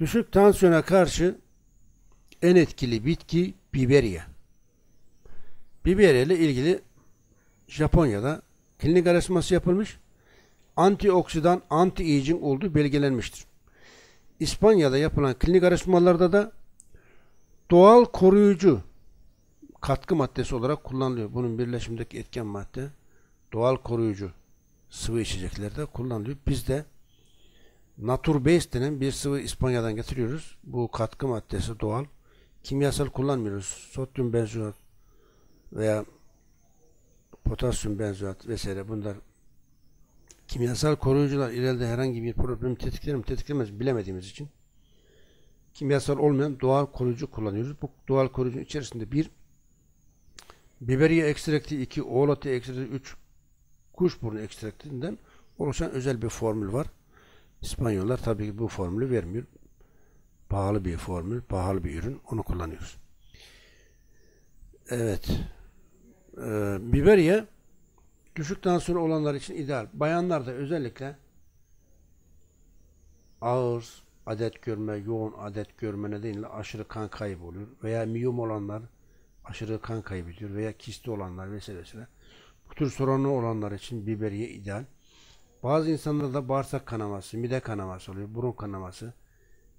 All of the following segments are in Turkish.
Düşük tansiyona karşı en etkili bitki biberiye. Biberiye ile ilgili Japonya'da klinik araştırması yapılmış. Antioksidan, anti-aging olduğu belgelenmiştir. İspanya'da yapılan klinik araştırmalarda da doğal koruyucu katkı maddesi olarak kullanılıyor. Bunun birleşimdeki etken madde doğal koruyucu sıvı içeceklerde kullanılıyor. Biz de Naturbase denen bir sıvı İspanya'dan getiriyoruz. Bu katkı maddesi doğal. Kimyasal kullanmıyoruz. Sodyum benzoat veya potasyum benzoat vesaire bunlar kimyasal koruyucular ileride herhangi bir problem tetikler mi tetiklemez bilemediğimiz için kimyasal olmayan doğal koruyucu kullanıyoruz. Bu doğal koruyucu içerisinde bir biberiye ekstrakti iki oğlatı ekstrakti üç kuşburnu ekstraktinden oluşan özel bir formül var. İspanyollar tabii ki bu formülü vermiyor. Pahalı bir formül, pahalı bir ürün. Onu kullanıyoruz. Evet. Ee, biberiye düşük tansiyon olanlar için ideal. Bayanlar da özellikle ağır adet görme, yoğun adet görme nedeniyle aşırı kan kaybı oluyor. Veya miyom olanlar aşırı kan kaybediyor veya kisti olanlar vesaire vesaire. Bu tür sorunlu olanlar için biberiye ideal. Bazı insanlarda bağırsak kanaması, mide kanaması oluyor, burun kanaması.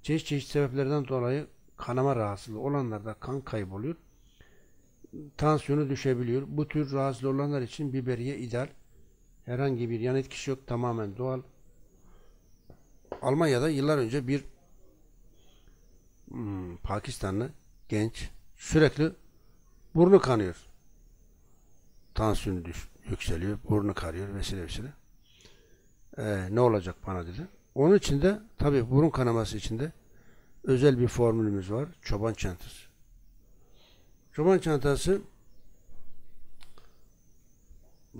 Çeşit çeşit sebeplerden dolayı kanama rahatsızlığı olanlarda kan kayboluyor. Tansiyonu düşebiliyor. Bu tür rahatsız olanlar için biberiye ideal. Herhangi bir yan etkisi yok. Tamamen doğal. Almanya'da yıllar önce bir hmm, Pakistanlı genç sürekli burnu kanıyor. Tansiyonu düş, yükseliyor, burnu karıyor vesaire vesaire e, ne olacak bana dedi. Onun için de tabi burun kanaması için de özel bir formülümüz var. Çoban çantası. Çoban çantası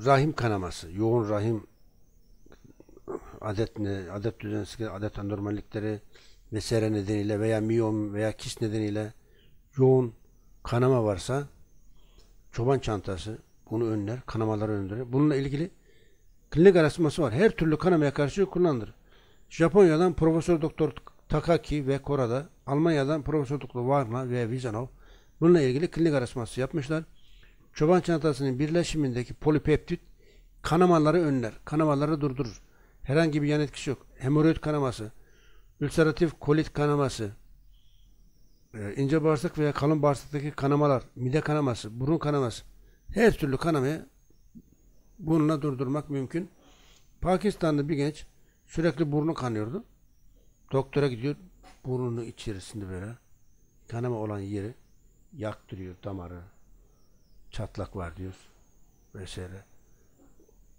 rahim kanaması, yoğun rahim adet adet düzensizliği, adet anormallikleri vesaire nedeniyle veya miyom veya kist nedeniyle yoğun kanama varsa çoban çantası bunu önler, kanamaları önler. Bununla ilgili klinik araştırması var. Her türlü kanamaya karşı kullanılır. Japonya'dan Profesör Doktor Takaki ve Korada, Almanya'dan Profesör Doktor Varna ve Vizanov bununla ilgili klinik araştırması yapmışlar. Çoban çantasının birleşimindeki polipeptit kanamaları önler, kanamaları durdurur. Herhangi bir yan etkisi yok. Hemoroid kanaması, ülseratif kolit kanaması, e, ince bağırsak veya kalın bağırsaktaki kanamalar, mide kanaması, burun kanaması, her türlü kanamaya Bununla durdurmak mümkün. Pakistanlı bir genç sürekli burnu kanıyordu. Doktora gidiyor. Burnunu içerisinde böyle kanama olan yeri yaktırıyor damarı. Çatlak var diyor. Vesaire.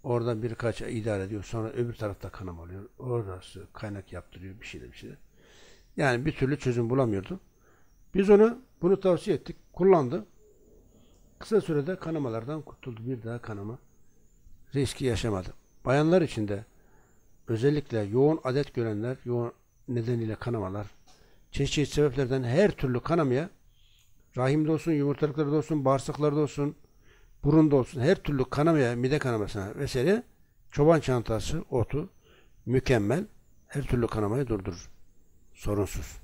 Oradan birkaç idare ediyor. Sonra öbür tarafta kanama oluyor. Orası kaynak yaptırıyor. Bir şeyler bir şeyler. Yani bir türlü çözüm bulamıyordu. Biz onu bunu tavsiye ettik. Kullandı. Kısa sürede kanamalardan kurtuldu. Bir daha kanama riski yaşamadım. Bayanlar için de özellikle yoğun adet görenler, yoğun nedeniyle kanamalar, çeşitli sebeplerden her türlü kanamaya rahimde olsun, yumurtalıklarda olsun, bağırsaklarda olsun, burunda olsun her türlü kanamaya, mide kanamasına vesaire çoban çantası otu mükemmel her türlü kanamayı durdurur. Sorunsuz.